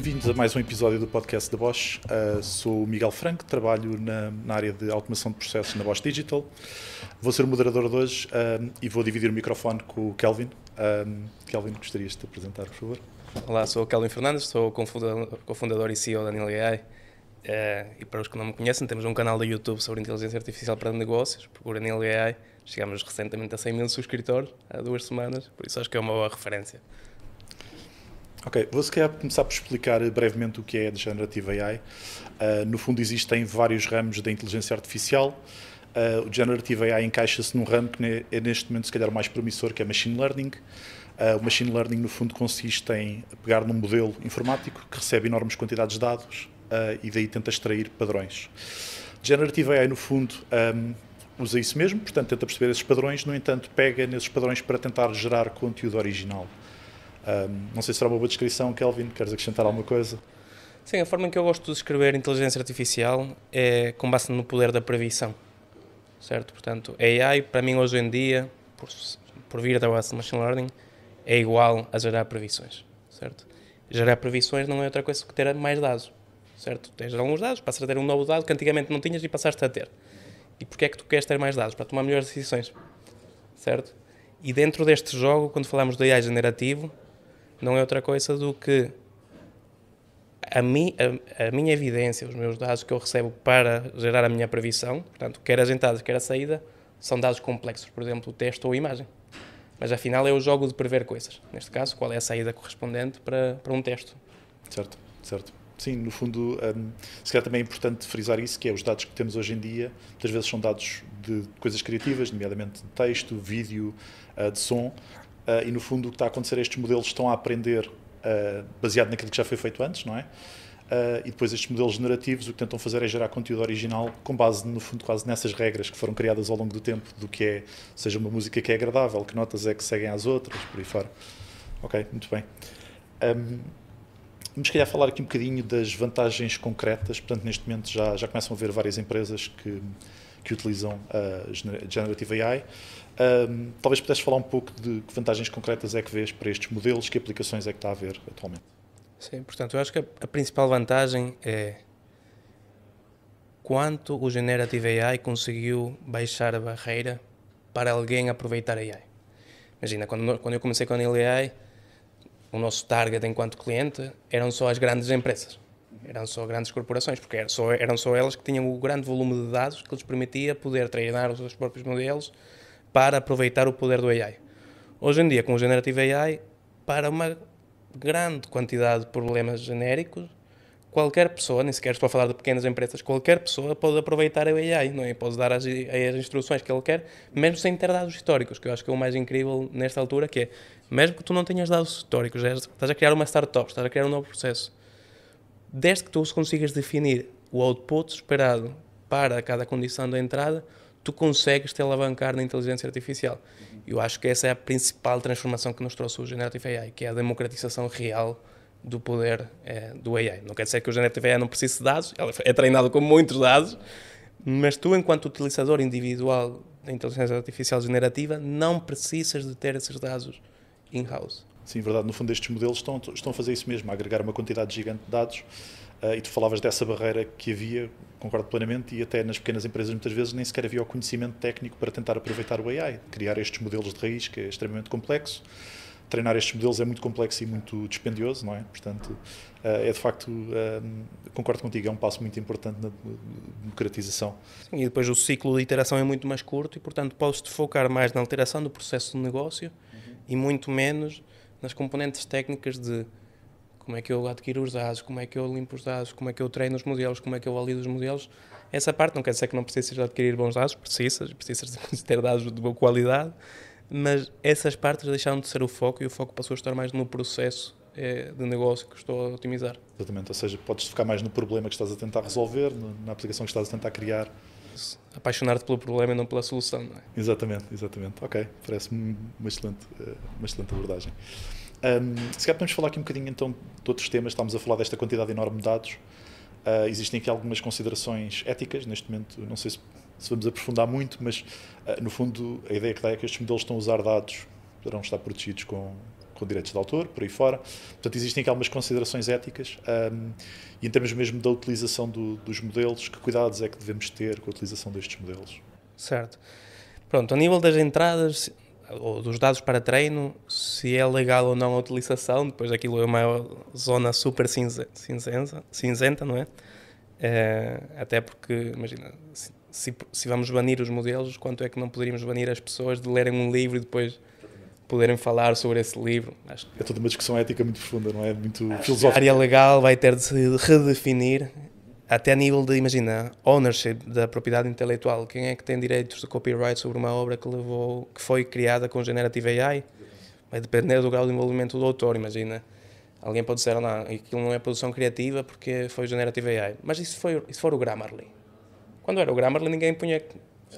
Bem-vindos a mais um episódio do podcast da Bosch. Uh, sou o Miguel Franco, trabalho na, na, área de automação de processos na Bosch Digital. Vou ser o moderador de hoje um, ah, e vou dividir o microfone com o Kelvin. Um, ah, Kelvin, gostarias de te apresentar, por favor? Olá, sou o Kelvin Fernandes, sou cofundador e CEO da Anil AI. Uh, e para os que não me conhecem, temos um canal do YouTube sobre inteligência artificial para negócios, procura Anil AI. Chegámos recentemente a 100 mil subscritores, há duas semanas, por isso acho que é uma boa referência. Ok, vou se calhar começar por explicar brevemente o que é a Generative AI. Uh, ah, no fundo, existem vários ramos da inteligência artificial. Uh, o Generative AI encaixa-se num ramo que é neste momento, se calhar, o mais promissor, que é Machine Learning. Uh, o Machine Learning, no fundo, consiste em pegar num modelo informático que recebe enormes quantidades de dados e daí tenta extrair padrões. Generative AI, no fundo, um, usa isso mesmo, portanto, tenta perceber esses padrões, no entanto, pega nesses padrões para tentar gerar conteúdo original não sei se será uma boa descrição, Kelvin, queres acrescentar alguma coisa? Sim, a forma em que eu gosto de descrever inteligência artificial é com base no poder da previsão, certo? Portanto, AI, para mim, hoje em dia, por, por vir da base de Machine Learning, é igual a gerar previsões, certo? Gerar previsões não é outra coisa que ter mais dados, certo? Tens alguns dados, passas a ter um novo dado que antigamente não tinhas e passaste a ter. E porquê é que tu queres ter mais dados? Para tomar melhores decisões, certo? E dentro deste jogo, quando falamos de AI generativo, não é outra coisa do que a, mi, a, a, minha evidência, os meus dados que eu recebo para gerar a minha previsão, portanto, quer as entradas, quer a saída, são dados complexos, por exemplo, o texto ou a imagem. Mas afinal é o jogo de prever coisas. Neste caso, qual é a saída correspondente para, para um texto. Certo, certo. Sim, no fundo, um, se calhar também é importante frisar isso, que é os dados que temos hoje em dia, muitas vezes são dados de coisas criativas, nomeadamente de texto, vídeo, uh, de som, ah, e no fundo o que está a acontecer é estes modelos estão a aprender ah, baseado naquilo que já foi feito antes, não é? Uh, e depois estes modelos generativos o que tentam fazer é gerar conteúdo original com base, no fundo, quase nessas regras que foram criadas ao longo do tempo, do que é, seja uma música que é agradável, que notas é que seguem às outras, por aí fora. Ok, muito bem. Um, vamos, calhar, falar aqui um bocadinho das vantagens concretas. Portanto, neste momento já, já começam a haver várias empresas que, que utilizam a Generative AI. Um, talvez pudesse falar um pouco de que vantagens concretas é que vês para estes modelos, que aplicações é que está a haver atualmente? Sim, portanto, eu acho que a, a principal vantagem é quanto o Generative AI conseguiu baixar a barreira para alguém aproveitar a AI. Imagina, quando, quando eu comecei com a Nil AI, o nosso target enquanto cliente eram só as grandes empresas, eram só grandes corporações, porque eram só, eram só elas que tinham o grande volume de dados que lhes permitia poder treinar os seus próprios modelos para aproveitar o poder do AI. Hoje em dia, com o Generative AI, para uma grande quantidade de problemas genéricos, qualquer pessoa, nem sequer estou a falar de pequenas empresas, qualquer pessoa pode aproveitar o AI, não é? Pode dar as, as instruções que ele quer, mesmo sem ter dados históricos, que eu acho que é o mais incrível nesta altura, que é, mesmo que tu não tenhas dados históricos, estás a criar uma startup, estás a criar um novo processo, desde que tu consigas definir o output esperado para cada condição da entrada, tu consegues te alavancar na inteligência artificial. Eu acho que essa é a principal transformação que nos trouxe o Generative AI, que é a democratização real do poder é, do AI. Não quer dizer que o Generative AI não precise de dados, ela é treinado com muitos dados, mas tu, enquanto utilizador individual da inteligência artificial generativa, não precisas de ter esses dados in-house. Sim, verdade. No fundo, estes modelos estão, estão a fazer isso mesmo, a agregar uma quantidade gigante de dados Uh, e tu falavas dessa barreira que havia, concordo plenamente, e até nas pequenas empresas muitas vezes nem sequer havia o conhecimento técnico para tentar aproveitar o AI, criar estes modelos de raiz, que é extremamente complexo. Treinar estes modelos é muito complexo e muito dispendioso, não é? Portanto, ah, é de facto, ah, concordo contigo, é um passo muito importante na democratização. Sim, e depois o ciclo de iteração é muito mais curto e, portanto, podes-te focar mais na alteração do processo de negócio uhum. e muito menos nas componentes técnicas de como é que eu adquiro os dados, como é que eu limpo os dados, como é que eu treino os modelos, como é que eu valido os modelos. Essa parte não quer dizer que não precisas de adquirir bons dados, precisas, precisas ter dados de boa qualidade, mas essas partes deixaram de ser o foco e o foco passou a estar mais no processo eh, de negócio que estou a otimizar. Exatamente, ou seja, podes focar mais no problema que estás a tentar resolver, na aplicação que estás a tentar criar. Apaixonar-te pelo problema e não pela solução, não é? Exatamente, exatamente. Ok, parece-me uma excelente, eh, uma excelente abordagem. Um, se calhar podemos falar aqui um bocadinho então de outros temas, estamos a falar desta quantidade enorme de dados. Uh, existem aqui algumas considerações éticas, neste momento não sei se, se vamos aprofundar muito, mas uh, no fundo a ideia que dá é que estes modelos estão a usar dados, poderão estar protegidos com, com direitos de autor, por aí fora. Portanto, existem aqui algumas considerações éticas um, e em termos mesmo da utilização do, dos modelos, que cuidados é que devemos ter com a utilização destes modelos? Certo. Pronto, a nível das entradas, ou dos dados para treino, se é legal ou não a utilização, depois aquilo é uma zona super cinzenta, cinzenta, não é? é até porque, imagina, se, se, se, vamos banir os modelos, quanto é que não poderíamos banir as pessoas de lerem um livro e depois poderem falar sobre esse livro? Acho que... É toda uma discussão ética muito profunda, não é? Muito filosófica. A área legal vai ter de se redefinir até a nível de, imagina, ownership da propriedade intelectual, quem é que tem direitos de copyright sobre uma obra que, levou, que foi criada com generative AI? Vai depender do grau de envolvimento do autor, imagina. Alguém pode dizer, não, aquilo não é produção criativa porque foi generative AI. Mas isso, foi, isso foi o Grammarly. Quando era o Grammarly, ninguém punha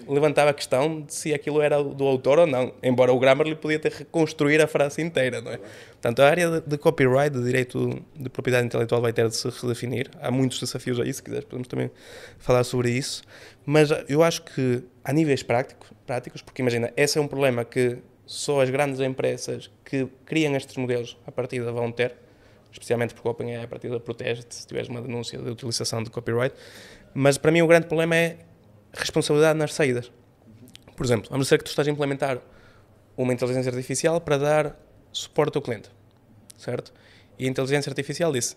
levantava a questão de se aquilo era do autor ou não, embora o Grammarly podia ter reconstruir a frase inteira, não é? Portanto, a área de copyright, de direito de propriedade intelectual vai ter de se redefinir. Há muitos desafios aí, se quiseres, podemos também falar sobre isso. Mas eu acho que a níveis práticos, práticos porque imagina, esse é um problema que só as grandes empresas que criam estes modelos a partida vão ter, especialmente porque o OpenAI partir partida protege-te se tiveres uma denúncia de utilização de copyright. Mas para mim o grande problema é responsabilidade nas saídas. Por exemplo, vamos dizer que tu estás a implementar uma inteligência artificial para dar suporte ao cliente, certo? E a inteligência artificial disse: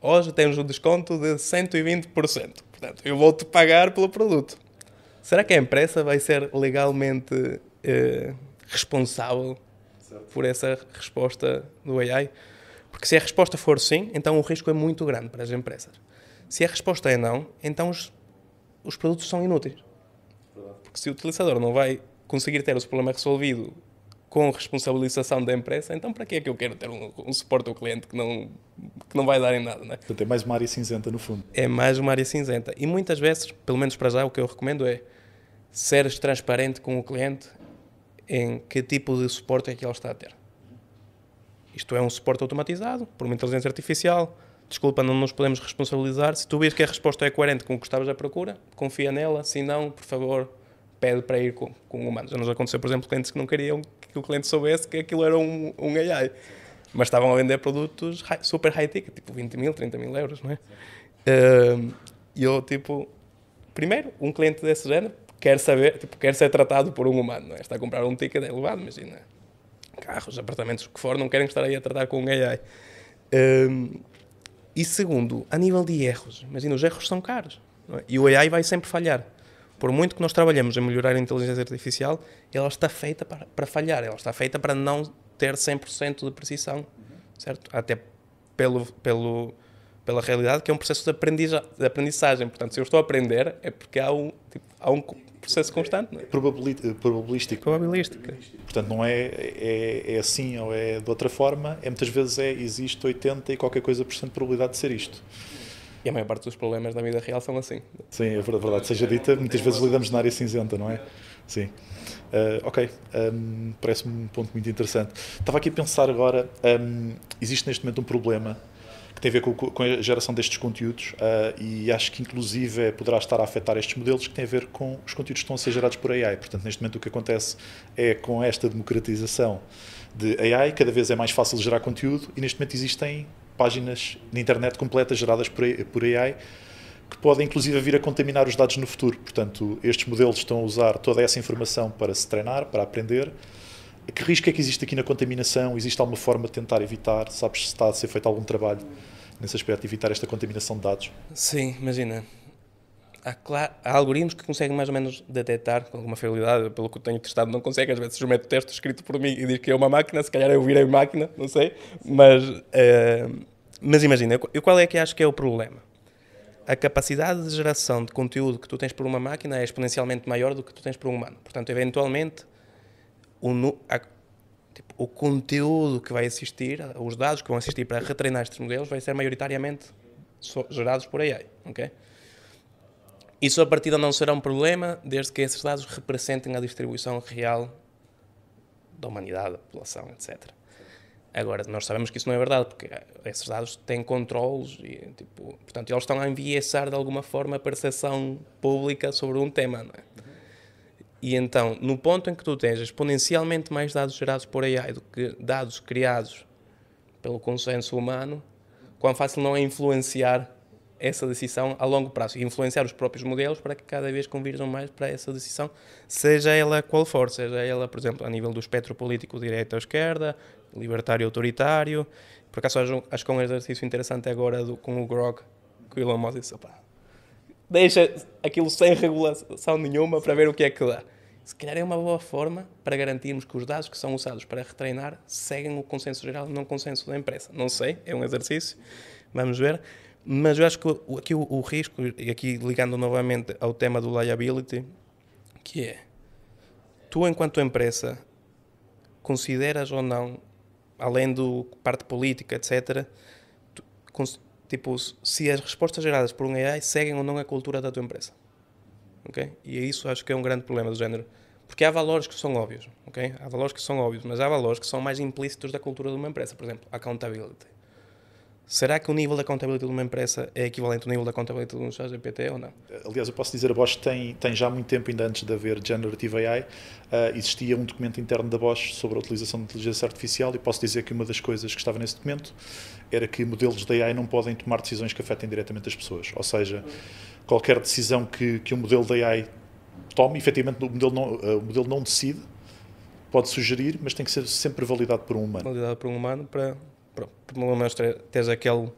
hoje temos um desconto de 120%, portanto, eu vou-te pagar pelo produto. Será que a empresa vai ser legalmente eh, responsável certo. por essa resposta do AI? Porque se a resposta for sim, então o risco é muito grande para as empresas. Se a resposta é não, então os os produtos são inúteis. Porque se o utilizador não vai conseguir ter o seu problema resolvido com responsabilização da empresa, então para que é que eu quero ter um, um suporte ao cliente que não, que não vai dar em nada, né? Portanto, é mais uma área cinzenta no fundo. É mais uma área cinzenta. E muitas vezes, pelo menos para já, o que eu recomendo é seres transparente com o cliente em que tipo de suporte é que ele está a ter. Isto é um suporte automatizado, por uma inteligência artificial, desculpa, não nos podemos responsabilizar. Se tu vês que a resposta é coerente com o que estavas à procura, confia nela. Se não, por favor, pede para ir com, com humano Já nos aconteceu, por exemplo, clientes que não queriam que o cliente soubesse que aquilo era um, um AI. Mas estavam a vender produtos high, super high ticket, tipo 20 mil, 30 mil euros, não é? Ehm, e eu, tipo, primeiro, um cliente desse género quer saber, tipo, quer ser tratado por um humano, não é? Está a comprar um ticket é elevado, imagina. Carros, apartamentos, o que for, não querem estar aí a tratar com um AI. Um, ehm, e segundo, a nível de erros, imagina, os erros são caros. É? E o AI vai sempre falhar. Por muito que nós trabalhemos em melhorar a inteligência artificial, ela está feita para, para falhar, ela está feita para não ter 100% de precisão, certo? Até pelo, pelo, pela realidade que é um processo de, aprendiz, de aprendizagem. Portanto, se eu estou a aprender, é porque há um, tipo, há um processo constante. Não é? probabilística. Eh, probabilística. Portanto, não é, é, é assim ou é de outra forma, é muitas vezes é existe 80 e qualquer coisa por cento de probabilidade de ser isto. E a maior parte dos problemas da vida real são assim. Sim, é verdade. Seja dita, muitas vezes lidamos na área cinzenta, não é? Sim. Uh, ok, um, ehm, parece-me um ponto muito interessante. Estava aqui a pensar agora, um, ehm, existe neste momento um problema tem a ver com, com, a geração destes conteúdos uh, e acho que inclusive poderá estar a afetar estes modelos que têm a ver com os conteúdos que estão a ser gerados por AI. Portanto, neste momento o que acontece é com esta democratização de AI, cada vez é mais fácil gerar conteúdo e neste momento existem páginas na internet completas geradas por AI, por AI que podem inclusive vir a contaminar os dados no futuro. Portanto, estes modelos estão a usar toda essa informação para se treinar, para aprender. Que risco é que existe aqui na contaminação? Existe alguma forma de tentar evitar? Sabes se está a ser feito algum trabalho nesse aspecto, evitar esta contaminação de dados? Sim, imagina. Há, claro, há, algoritmos que conseguem mais ou menos detectar com alguma fiabilidade, pelo que eu tenho testado, não consegue. Às vezes o método texto escrito por mim e diz que é uma máquina, se calhar eu é virei máquina, não sei. Mas, eh, mas imagina, eu, qual é que acho que é o problema? A capacidade de geração de conteúdo que tu tens por uma máquina é exponencialmente maior do que tu tens por um humano. Portanto, eventualmente, o, o conteúdo que vai assistir, os dados que vão assistir para retreinar estes modelos, vai ser maioritariamente gerados por AI, ok? Isso a partir partida não será um problema, desde que esses dados representem a distribuição real da humanidade, da população, etc. Agora, nós sabemos que isso não é verdade, porque eh, esses dados têm controles e, tipo, portanto, eles estão a enviesar de alguma forma a percepção pública sobre um tema, não é? E então, no ponto em que tu tens exponencialmente mais dados gerados por AI do que dados criados pelo consenso humano, quão fácil não é influenciar essa decisão a longo prazo e influenciar os próprios modelos para que cada vez convirjam mais para essa decisão, seja ela qual for, seja ela, por exemplo, a nível do espectro político direita ou esquerda, libertário autoritário. Por acaso acho que é um exercício interessante agora do, com o Grog, que o Elon Musk disse, opa, deixa aquilo sem regulação nenhuma para ver o que é que dá se calhar é uma boa forma para garantirmos que os dados que são usados para retreinar seguem o consenso geral, não o consenso da empresa. Não sei, é um exercício, vamos ver. Mas eu acho que aqui o, o risco, e aqui ligando novamente ao tema do liability, que é, tu enquanto empresa, consideras ou não, além do parte política, etc., tu, tipo, se as respostas geradas por um AI seguem ou não a cultura da tua empresa? Okay? E é isso acho que é um grande problema do género. Porque há valores que são óbvios, ok? Há valores que são óbvios, mas há valores que são mais implícitos da cultura de uma empresa. Por exemplo, a accountability. Será que o nível da contabilidade de uma empresa é equivalente ao nível da contabilidade de um chat GPT ou não? Aliás, eu posso dizer, a Bosch tem, tem já muito tempo, ainda antes de haver Generative AI, uh, ah, existia um documento interno da Bosch sobre a utilização de inteligência artificial e posso dizer que uma das coisas que estava nesse documento era que modelos de AI não podem tomar decisões que afetem diretamente as pessoas. Ou seja, qualquer decisão que, que o modelo da AI tome, efetivamente o modelo não, eh, o modelo não decide, pode sugerir, mas tem que ser sempre validado por um humano. Validado por um humano para, para pelo menos teres aquele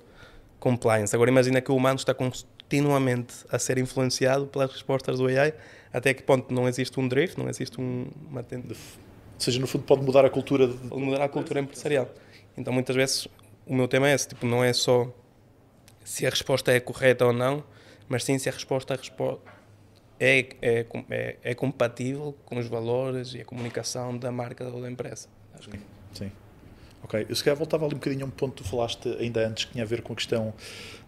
compliance. Agora imagina que o humano está continuamente a ser influenciado pelas respostas do AI, até que ponto não existe um drift, não existe um, uma tendência. Ou seja, no fundo pode mudar a cultura... De... Pode mudar a cultura empresarial. Então muitas vezes o meu tema é esse, tipo, não é só se a resposta é correta ou não, mas sim se a resposta, a é, é, é, é, compatível com os valores e a comunicação da marca ou da empresa. Acho que... Sim. Ok. Eu se calhar voltava ali um bocadinho a um ponto que tu falaste ainda antes, que tinha a ver com a questão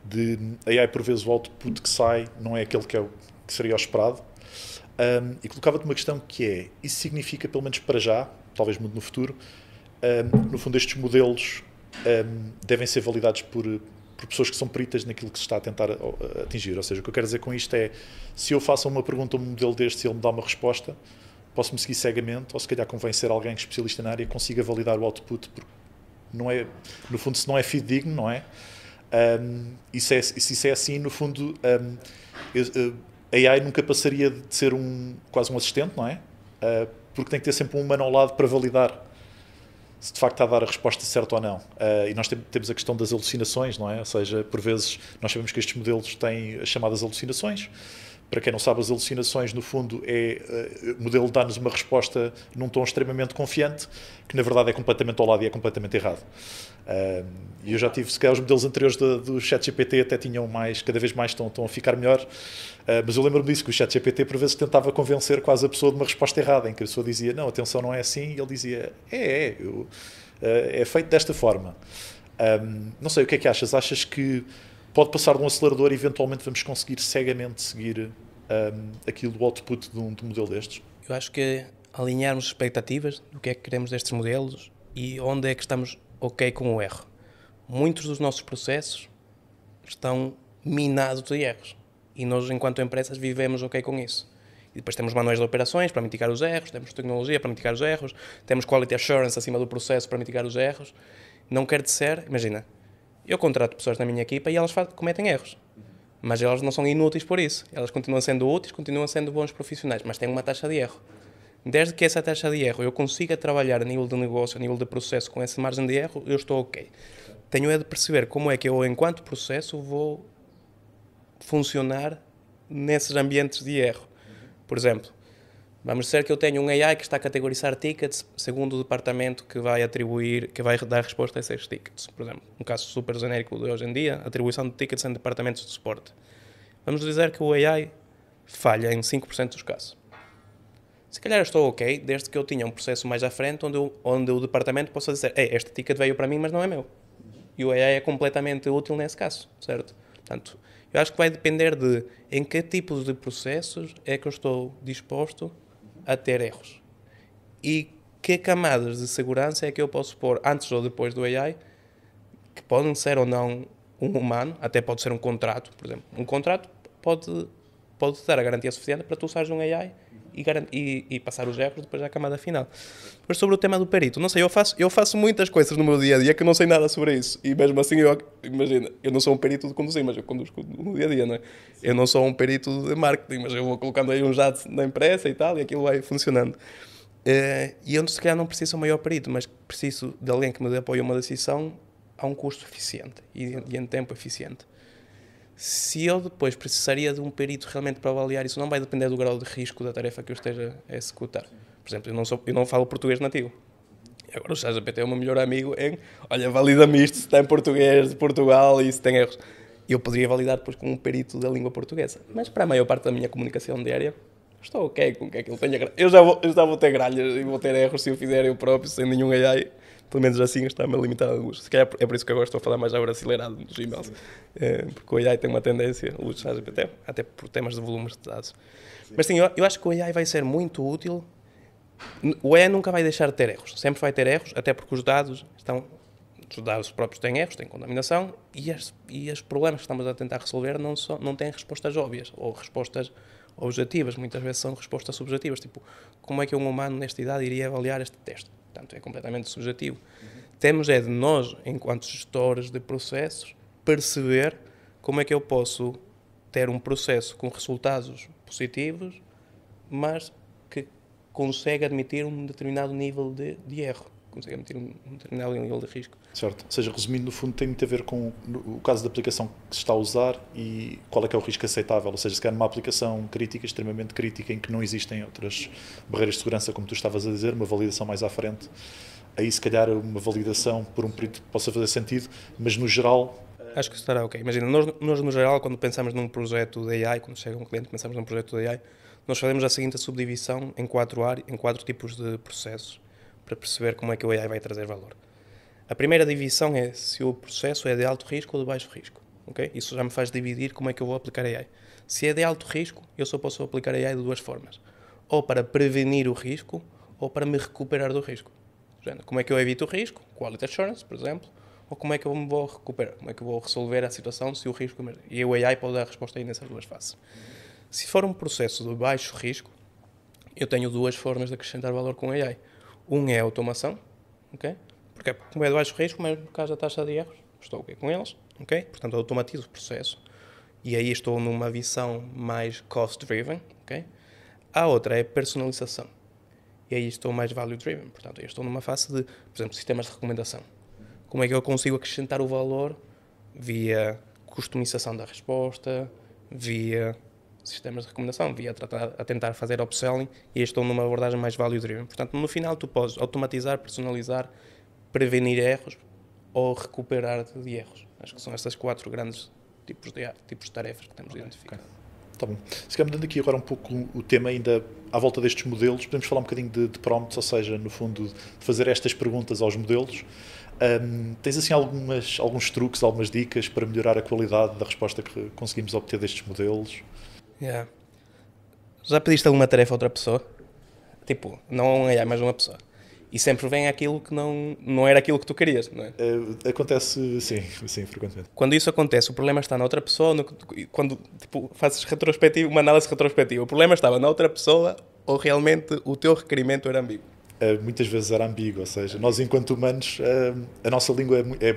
de AI, por vezes, o output que sai não é aquele que, é o, que seria o esperado. Um, e colocava-te uma questão que é: isso significa, pelo menos para já, talvez muito no futuro, um, no fundo, estes modelos um, devem ser validados por por pessoas que são peritas naquilo que se está a tentar atingir. Ou seja, o que eu quero dizer com isto é, se eu faço uma pergunta a um modelo deste e ele me dá uma resposta, posso-me seguir cegamente, ou se calhar convencer alguém é especialista na área consiga validar o output, porque não é, no fundo, se não é fidedigno, não é? Um, é se isso é assim, no fundo, um, eu, a AI nunca passaria de ser um, quase um assistente, não é? Uh, porque tem que ter sempre um humano ao lado para validar se de facto está a dar a resposta certa ou não. Uh, e nós temos a questão das alucinações, não é? Ou seja, por vezes nós sabemos que estes modelos têm as chamadas alucinações para quem não sabe, as alucinações, no fundo, é. Eh, o modelo dá-nos uma resposta num tom extremamente confiante, que na verdade é completamente ao lado e é completamente errado. E eu já tive, se calhar, os modelos anteriores do, do ChatGPT até tinham mais, cada vez mais estão, estão a ficar melhor, ah, mas eu lembro-me disso, que o ChatGPT por vezes tentava convencer quase a pessoa de uma resposta errada, em que a pessoa dizia, não, atenção, não é assim, e ele dizia, é, é, eu, ah, é feito desta forma. não sei, o que é que achas? Achas que pode passar de um acelerador e eventualmente vamos conseguir cegamente seguir um, aquilo do output de um, de um modelo destes? Eu acho que alinharmos expectativas do que é que queremos destes modelos e onde é que estamos ok com o erro. Muitos dos nossos processos estão minados de erros e nós, enquanto empresas, vivemos ok com isso. E depois temos manuais de operações para mitigar os erros, temos tecnologia para mitigar os erros, temos quality assurance acima do processo para mitigar os erros. Não quer dizer, imagina, eu contrato pessoas na minha equipa e elas cometem erros. Mas elas não são inúteis por isso. Elas continuam sendo úteis, continuam sendo bons profissionais, mas têm uma taxa de erro. Desde que essa taxa de erro eu consiga trabalhar a nível de negócio, a nível de processo com essa margem de erro, eu estou ok. Tenho é de perceber como é que eu, enquanto processo, vou funcionar nesses ambientes de erro. Por exemplo, Vamos dizer que eu tenho um AI que está a categorizar tickets segundo o departamento que vai atribuir, que vai dar resposta a esses tickets. Por exemplo, um caso super genérico de hoje em dia, atribuição de tickets em departamentos de suporte. Vamos dizer que o AI falha em 5% dos casos. Se calhar estou ok, desde que eu tinha um processo mais à frente onde, eu, onde o departamento possa dizer Ei, este ticket veio para mim, mas não é meu. E o AI é completamente útil nesse caso, certo? Portanto, eu acho que vai depender de em que tipo de processos é que eu estou disposto a ter erros. E que camadas de segurança é que eu posso pôr antes ou depois do AI, que podem ser ou não um humano, até pode ser um contrato, por exemplo. Um contrato pode, pode dar a garantia suficiente para tu usares um AI e, e, e passar os erros depois à camada final. Mas sobre o tema do perito, não sei, eu faço, eu faço muitas coisas no meu dia a dia que eu não sei nada sobre isso. E mesmo assim, eu, imagina, eu não sou um perito de conduzir, mas eu conduzo no dia a dia, não é? Eu não sou um perito de marketing, mas eu vou colocando aí um jato na imprensa e tal, e aquilo vai funcionando. Uh, e eu, se calhar, não preciso de um maior perito, mas preciso de alguém que me dê apoio a uma decisão a um custo eficiente e, e em tempo eficiente se eu depois precisaria de um perito realmente para avaliar isso, não vai depender do grau de risco da tarefa que eu esteja a executar. Por exemplo, eu não, sou, eu não falo português nativo. Agora o ChatGPT é o meu melhor amigo em, olha, valida-me isto se está em português de Portugal e se tem erros. Eu poderia validar depois com um perito da língua portuguesa. Mas para a maior parte da minha comunicação diária, estou ok com que aquilo tenha Eu já vou, eu já vou ter gralhas e vou ter erros se eu fizer eu próprio, sem nenhum AI pelo menos assim está-me a limitar alguns. Se calhar é por isso que agora estou a falar mais agora acelerado nos e-mails, é, porque o AI tem uma tendência, o até, até por temas de volumes de dados. Sim. Mas sim, eu, eu, acho que o AI vai ser muito útil. O AI nunca vai deixar de ter erros, sempre vai ter erros, até porque os dados estão. Os dados próprios têm erros, têm contaminação e, as, e os problemas que estamos a tentar resolver não, só, não têm respostas óbvias ou respostas objetivas, muitas vezes são respostas subjetivas, tipo, como é que um humano nesta idade iria avaliar este texto? portanto é completamente subjetivo. Uhum. Temos é de nós, enquanto gestores de processos, perceber como é que eu posso ter um processo com resultados positivos, mas que consegue admitir um determinado nível de, de erro comecei a meter um, um terminal em nível de risco. Certo. Ou seja, resumindo, no fundo, tem muito a ver com o caso da aplicação que se está a usar e qual é que é o risco aceitável. Ou seja, se quer numa aplicação crítica, extremamente crítica, em que não existem outras barreiras de segurança, como tu estavas a dizer, uma validação mais à frente, aí se calhar uma validação por um período possa fazer sentido, mas no geral acho que estará ok. Imagina, nós, nós, no geral, quando pensamos num projeto de AI, quando chega um cliente, pensamos num projeto de AI, nós fazemos a seguinte subdivisão em quatro áreas, em quatro tipos de processos para perceber como é que o AI vai trazer valor. A primeira divisão é se o processo é de alto risco ou de baixo risco. Okay? Isso já me faz dividir como é que eu vou aplicar AI. Se é de alto risco, eu só posso aplicar AI de duas formas: ou para prevenir o risco, ou para me recuperar do risco. Como é que eu evito o risco? Quality assurance, por exemplo. Ou como é que eu me vou recuperar? Como é que eu vou resolver a situação se o risco E o AI pode dar a resposta aí nessas duas fases. Se for um processo de baixo risco, eu tenho duas formas de acrescentar valor com AI um é a automação, ok? porque é como é de baixo risco, mas por causa da taxa de erros, estou ok com eles, ok? portanto automatizo o processo. E aí estou numa visão mais cost-driven. ok? A outra é personalização. E aí estou mais value-driven. Portanto, eu estou numa fase de, por exemplo, sistemas de recomendação. Como é que eu consigo acrescentar o valor via customização da resposta, via sistemas de recomendação, via a, tratar, a tentar fazer upselling e estou numa é abordagem mais value-driven. Portanto, no final tu podes automatizar, personalizar, prevenir erros ou recuperar de erros. Acho que são estas quatro grandes tipos de, tipos de tarefas que temos okay, identificado. Okay. Tá bom. Se calhar mudando aqui agora um pouco o tema ainda à volta destes modelos, podemos falar um bocadinho de, de prompts, ou seja, no fundo, de fazer estas perguntas aos modelos. Um, tens assim algumas, alguns truques, algumas dicas para melhorar a qualidade da resposta que conseguimos obter destes modelos? Yeah. Já pediste alguma tarefa a outra pessoa? Tipo, não um AI, mas uma pessoa. E sempre vem aquilo que não, não era aquilo que tu querias, não é? Eh, acontece, sim, sim, frequentemente. Quando isso acontece, o problema está na outra pessoa, no, quando tipo, fazes retrospectiva, uma análise retrospectiva, o problema estava na outra pessoa ou realmente o teu requerimento era ambíguo? Eh, muitas vezes era ambíguo, ou seja, nós enquanto humanos, eh, a nossa língua é, é,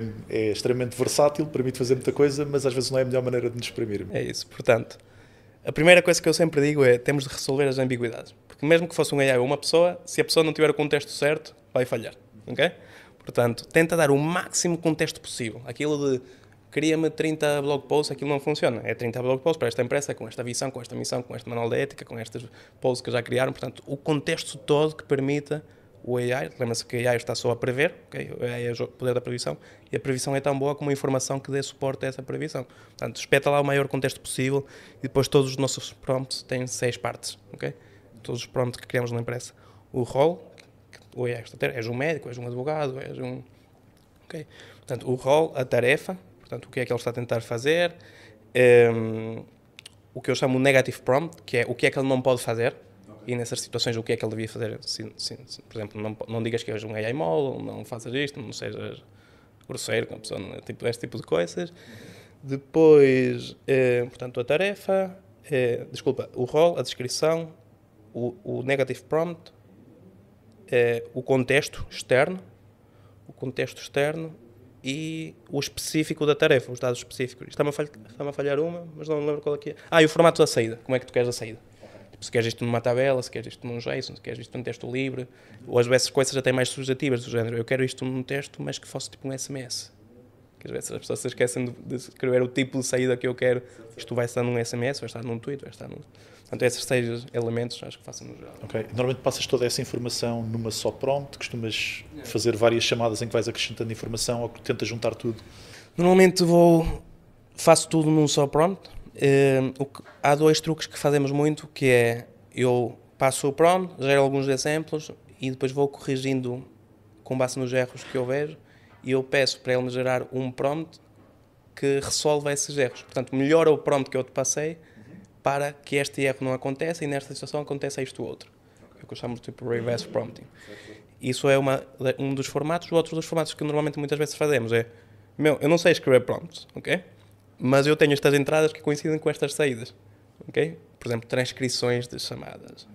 é extremamente versátil, permite fazer muita coisa, mas às vezes não é a melhor maneira de nos exprimir. É isso, portanto, a primeira coisa que eu sempre digo é temos de resolver as ambiguidades. Porque mesmo que fosse um AI ou uma pessoa, se a pessoa não tiver o contexto certo, vai falhar, ok? Portanto, tenta dar o máximo contexto possível. Aquilo de cria-me 30 blog posts, aquilo não funciona. É 30 blog posts para esta empresa, com esta visão, com esta missão, com este manual de ética, com estes posts que já criaram. Portanto, o contexto todo que permita o AI, lembra-se que o AI está só a prever, okay? o AI é o poder da previsão, e a previsão é tão boa como a informação que dê suporte a essa previsão. Portanto, espeta lá o maior contexto possível e depois todos os nossos prompts têm seis partes, ok? Todos os prompts que criamos na empresa. O role, que o AI está a ter, és um médico, és um advogado, és um... ok? Portanto, o role, a tarefa, portanto, o que é que ele está a tentar fazer, um, ehm, o que eu chamo de negative prompt, que é o que é que ele não pode fazer, e nessas situações o que é que ele devia fazer. Se, se, se, por exemplo, não, não digas que és um AI mole, não faças isto, não sejas grosseiro com a pessoa, não, é? tipo, este tipo de coisas. Depois, eh, portanto, a tarefa, eh, desculpa, o role a descrição, o, o negative prompt, eh, o contexto externo, o contexto externo e o específico da tarefa, os dados específicos. Está-me a, está a falhar uma, mas não me lembro qual é que é. Ah, e o formato da saída. Como é que tu queres a saída? se queres isto numa tabela, se queres isto num JSON, se queres isto num texto livre, ou às vezes coisas até mais subjetivas do género, eu quero isto num texto, mas que fosse tipo um SMS. Que às vezes as pessoas se esquecem de, escrever o tipo de saída que eu quero, isto vai estar num SMS, vai estar num tweet, vai estar num... Portanto, esses seis elementos acho que façam no geral. Ok. Normalmente passas toda essa informação numa só prompt, costumas é. fazer várias chamadas em que vais acrescentando informação ou tentas juntar tudo? Normalmente vou... faço tudo num só prompt, Uh, que, há dois truques que fazemos muito, que é eu passo o prom, gero alguns exemplos e depois vou corrigindo com base nos erros que eu vejo e eu peço para ele me gerar um prompt que resolva esses erros. Portanto, melhora o prompt que eu te passei para que este erro não aconteça e nesta situação aconteça isto outro. É o que eu chamo de tipo reverse prompting. Isso é uma, um dos formatos. O outro dos formatos que normalmente muitas vezes fazemos é: meu, eu não sei escrever prompts, ok? mas eu tenho estas entradas que coincidem com estas saídas, ok? Por exemplo, transcrições de chamadas.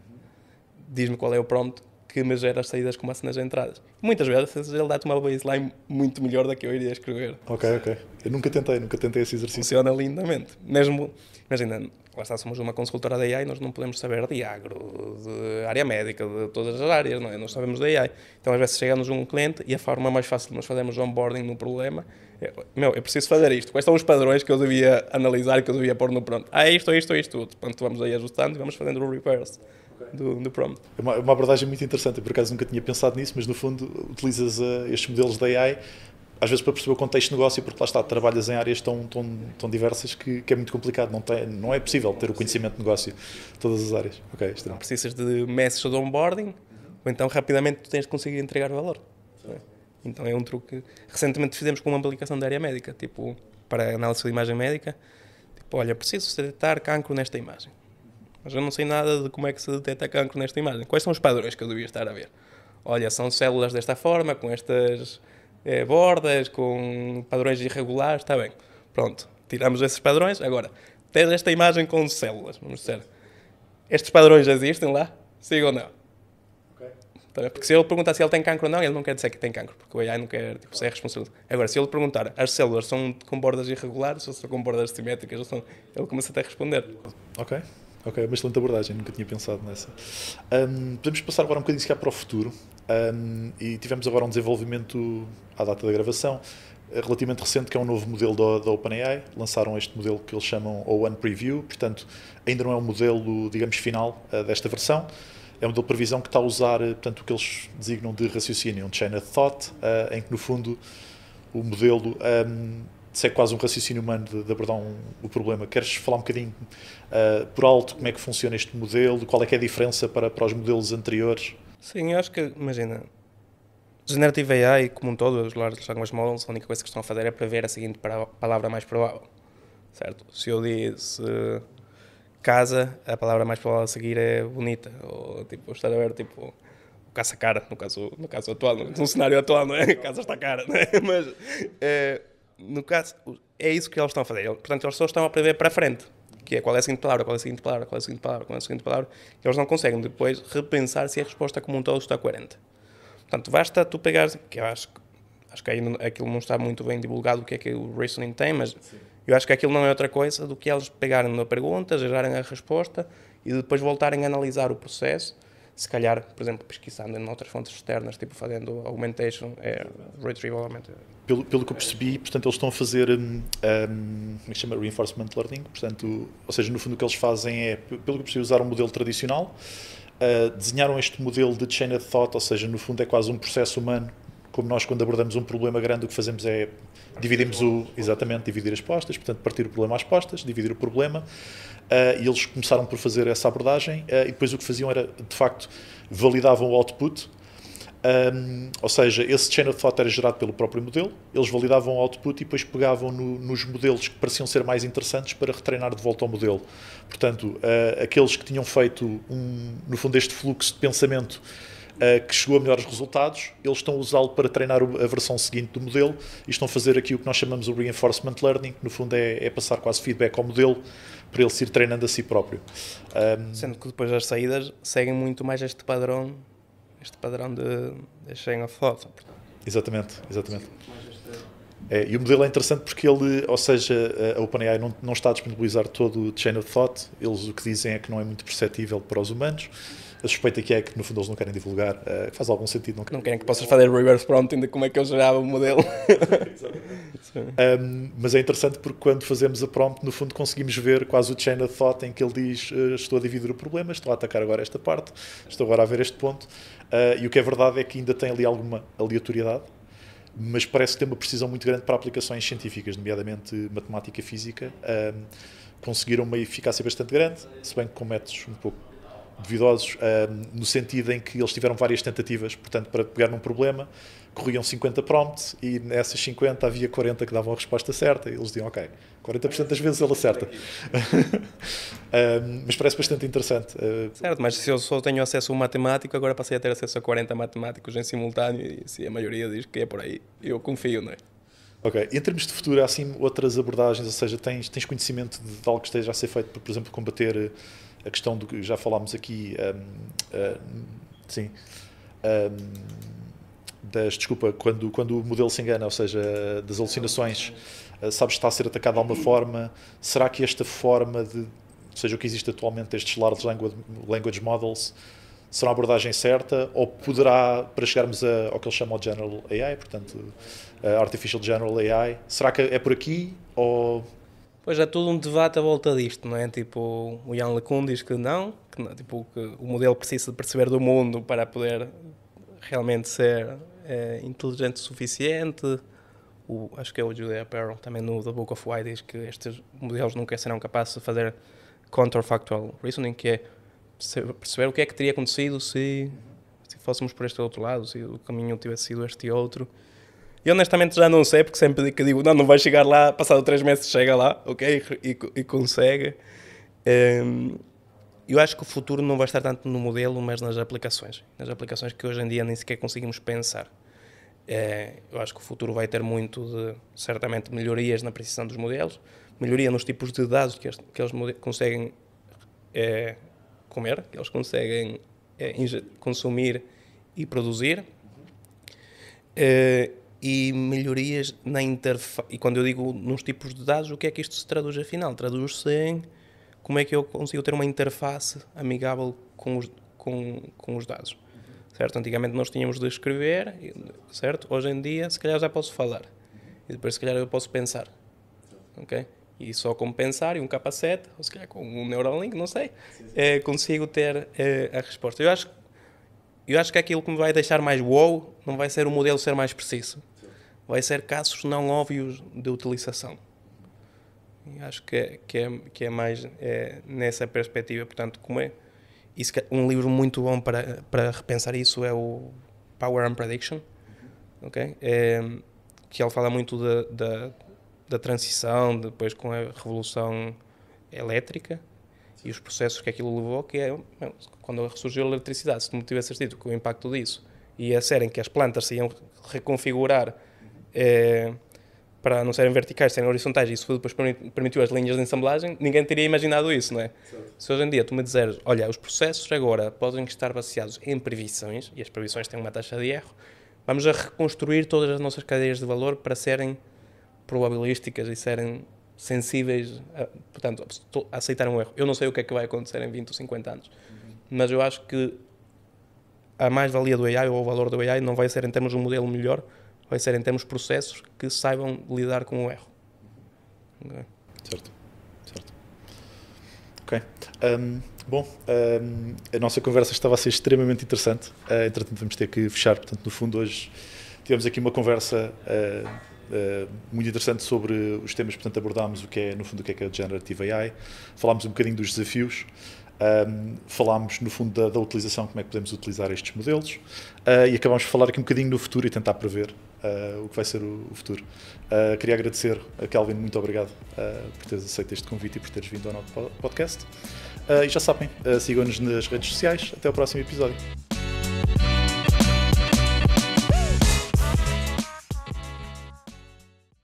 Diz-me qual é o prompt que me gera as saídas como assim nas entradas. Muitas vezes ele dá-te uma baseline muito melhor da que eu iria escrever. Ok, ok. Eu nunca tentei, nunca tentei esse exercício. Funciona lindamente. Mesmo, imagina, lá está, somos uma consultora da AI, nós não podemos saber de agro, de área médica, de todas as áreas, não é? Nós sabemos da AI. Então, às vezes, chegamos a um cliente e a forma mais fácil de nós fazermos onboarding no problema é, meu, eu preciso fazer isto. Quais são os padrões que eu devia analisar, que eu devia pôr no prompt? Ah, é isto, é isto, isto, tudo. Portanto, vamos aí ajustando e vamos fazendo o reverse do, do prompt. É uma, uma, abordagem muito interessante. Eu, por acaso, nunca tinha pensado nisso, mas, no fundo, utilizas uh, estes modelos da AI às vezes para perceber o contexto de negócio, porque lá está, trabalhas em áreas tão, tão, tão diversas que, que é muito complicado, não, tem, não é possível ter o conhecimento de negócio de todas as áreas. ok precisas de messages de onboarding, ou então rapidamente tu tens de conseguir entregar valor. Então é um truque. Recentemente fizemos com uma aplicação da área médica, tipo, para análise de imagem médica. Tipo, olha, preciso detectar cancro nesta imagem. Mas eu não sei nada de como é que se detecta cancro nesta imagem. Quais são os padrões que eu devia estar a ver? Olha, são células desta forma, com estas eh, bordas, com padrões irregulares, está bem. Pronto, tiramos esses padrões. Agora, tens esta imagem com células, vamos dizer. Estes padrões existem lá? Sim ou não? Porque se ele perguntar se ele tem cancro ou não, ele não quer dizer que tem cancro, porque o AI não quer tipo, ser é responsável. Agora, se ele perguntar as células são com bordas irregulares ou são com bordas simétricas, são... ele começa até a responder. Ok, ok, uma excelente abordagem, nunca tinha pensado nessa. Um, podemos passar agora um bocadinho se para o futuro. Um, e tivemos agora um desenvolvimento à data da gravação eh, relativamente recente, que é um novo modelo da, da OpenAI. Lançaram este modelo que eles chamam O1 Preview, portanto, ainda não é o um modelo, digamos, final uh, desta versão, é um modelo de previsão que está a usar eh, portanto, o que eles designam de raciocínio, um chain of thought, eh, em que, no fundo, o modelo um, ehm, é quase um raciocínio humano de, de abordar um, o problema. Queres falar um bocadinho uh, por alto como é que funciona este modelo? Qual é que é a diferença para, para os modelos anteriores? Sim, eu acho que, imagina, Generative AI, como um todo, os large language models, a única coisa que estão a fazer é prever a seguinte palavra mais provável, certo? Se eu disse... Uh casa, a palavra mais provável a seguir é bonita, ou tipo, estar a ver, tipo, casa cara, no caso, no caso atual, num cenário atual, não é? A casa está cara, não é? Mas, é, no caso, é isso que eles estão a fazer. Portanto, eles só estão a prever para a frente, que é qual é a seguinte palavra, qual é a seguinte palavra, qual é a seguinte palavra, qual é a seguinte palavra, e eles não conseguem depois repensar se a resposta como um todo está coerente. Portanto, basta tu pegares, que eu acho, acho que ainda aquilo não está muito bem divulgado o que é que o reasoning tem, mas... Sim eu acho que aquilo não é outra coisa do que eles pegarem uma pergunta, gerarem a resposta e depois voltarem a analisar o processo. Se calhar, por exemplo, pesquisando em outras fontes externas, tipo fazendo augmentation, é, retrieval augmentation. Pelo, pelo que eu percebi, portanto, eles estão a fazer, um, hum, como é chama? Reinforcement learning. Portanto, ou seja, no fundo o que eles fazem é, pelo que eu percebi, usar um modelo tradicional, uh, desenharam este modelo de chain of thought, ou seja, no fundo é quase um processo humano como nós quando abordamos um problema grande o que fazemos é dividimos o exatamente dividir as postas, portanto partir o problema às postas, dividir o problema uh, e eles começaram por fazer essa abordagem uh, e depois o que faziam era de facto validavam o output um, ehm, ou seja, esse chain of thought era gerado pelo próprio modelo, eles validavam o output e depois pegavam no, nos modelos que pareciam ser mais interessantes para retreinar de volta ao modelo. Portanto, uh, aqueles que tinham feito, um, no fundo, este fluxo de pensamento uh, que chegou a melhores resultados, eles estão a usá-lo para treinar a versão seguinte do modelo e estão a fazer aqui o que nós chamamos o reinforcement learning, que no fundo é, é passar quase feedback ao modelo para ele se ir treinando a si próprio. Um, Sendo que depois das saídas seguem muito mais este padrão, este padrão de, de chain of thought. Exatamente, exatamente. É, e o modelo é interessante porque ele, ou seja, a OpenAI não, não está a disponibilizar todo o chain of thought, eles o que dizem é que não é muito perceptível para os humanos, a suspeita que é que no fundo eles não querem divulgar, uh, faz algum sentido. Não, querem, não querem que possas fazer reverse prompting de como é que eu gerava o modelo. um, mas é interessante porque quando fazemos a prompt, no fundo conseguimos ver quase o chain of thought em que ele diz eh, estou a dividir o problema, estou a atacar agora esta parte, estou agora a ver este ponto. Uh, e o que é verdade é que ainda tem ali alguma aleatoriedade, mas parece que tem uma precisão muito grande para aplicações científicas, nomeadamente matemática e física. Um, conseguiram uma eficácia bastante grande, se bem que com métodos um pouco duvidosos, ehm, no sentido em que eles tiveram várias tentativas, portanto, para pegar num problema, corriam 50 prompts e nessas 50 havia 40 que davam a resposta certa e eles diziam, ok, 40% das vezes ele acerta. um, ehm, mas parece bastante interessante. Eh, certo, mas se eu só tenho acesso a um matemático, agora passei a ter acesso a 40 matemáticos em simultâneo e se a maioria diz que é por aí, eu confio, não é? Ok, em termos de futuro, há assim outras abordagens, ou seja, tens, tens conhecimento de algo que esteja a ser feito, por, por exemplo, combater eh, a questão do que já falámos aqui, um, uh, hum, sim, um, das, desculpa, quando, quando o modelo se engana, ou seja, das alucinações, uh, sabes que está a ser atacado de alguma forma, será que esta forma de, seja, o que existe atualmente estes large language, language models, será a abordagem certa ou poderá, para chegarmos a, ao que eles chamam de General AI, portanto, eh, Artificial General AI, será que é por aqui ou Pois há todo um debate à volta disto, não é? Tipo, o Ian LeCun diz que não, que tipo, que o modelo precisa perceber do mundo para poder realmente ser é, inteligente o suficiente. O, acho que é o Julia Perron, também no The Book of Why, diz que estes modelos nunca serão capazes de fazer counterfactual reasoning, que é perceber o que é que teria acontecido se, se fôssemos por este outro lado, se o caminho tivesse sido este outro. E honestamente já não sei, porque sempre que digo, não, não vai chegar lá, passado três meses chega lá, ok? E, e, e consegue. Um, ehm, eu acho que o futuro não vai estar tanto no modelo, mas nas aplicações. Nas aplicações que hoje em dia nem sequer conseguimos pensar. É, eu acho que o futuro vai ter muito de, certamente, melhorias na precisão dos modelos, melhoria nos tipos de dados que, que eles conseguem é, comer, que eles conseguem é, consumir e produzir e melhorias na interface. E quando eu digo nos tipos de dados, o que é que isto se traduz afinal? Traduz-se em como é que eu consigo ter uma interface amigável com os, com, com os dados. Certo? Antigamente nós tínhamos de escrever, certo? Hoje em dia, se calhar já posso falar. E depois, se calhar, eu posso pensar. Ok? E só com pensar e um capacete, ou se calhar com um Neuralink, não sei, eh, consigo ter eh, a resposta. Eu acho que eu acho que é aquilo que me vai deixar mais wow não vai ser o modelo ser mais preciso. Vai ser casos não óbvios de utilização. Eu acho que é, que é, que é mais é, nessa perspectiva. Portanto, como é isso, um livro muito bom para, para repensar isso é o Power and Prediction, okay? É, que ele fala muito da, da, da transição, depois com a revolução elétrica, e os processos que aquilo levou, que é quando ressurgiu a eletricidade. Se tu me tivesses dito que o impacto disso ia ser em que as plantas se iam reconfigurar eh, para não serem verticais, serem horizontais, e isso depois permitiu as linhas de ensamblagem, ninguém teria imaginado isso, não é? Certo. Se hoje em dia tu me disseres, olha, os processos agora podem estar baseados em previsões, e as previsões têm uma taxa de erro, vamos a reconstruir todas as nossas cadeias de valor para serem probabilísticas e serem sensíveis, a, portanto, a aceitar um erro. Eu não sei o que é que vai acontecer em 20 ou 50 anos, uhum. mas eu acho que a mais-valia do AI ou o valor do AI não vai ser em termos de um modelo melhor, vai ser em termos de processos que saibam lidar com o erro. Okay. Certo, certo. Ok. Um, bom, um, a nossa conversa estava a ser extremamente interessante, uh, entretanto vamos ter que fechar, portanto no fundo hoje tivemos aqui uma conversa... Uh, eh, muito interessante sobre os temas, portanto abordámos o que é, no fundo, o que é, que é a Generative AI, falámos um bocadinho dos desafios, um, falámos no fundo da, da, utilização, como é que podemos utilizar estes modelos uh, e acabámos de falar aqui um bocadinho no futuro e tentar prever uh, o que vai ser o, o futuro. Uh, queria agradecer a Calvin, muito obrigado por teres aceito este convite e por teres vindo ao nosso podcast. e já sabem, sigam-nos nas redes sociais. Até o próximo episódio.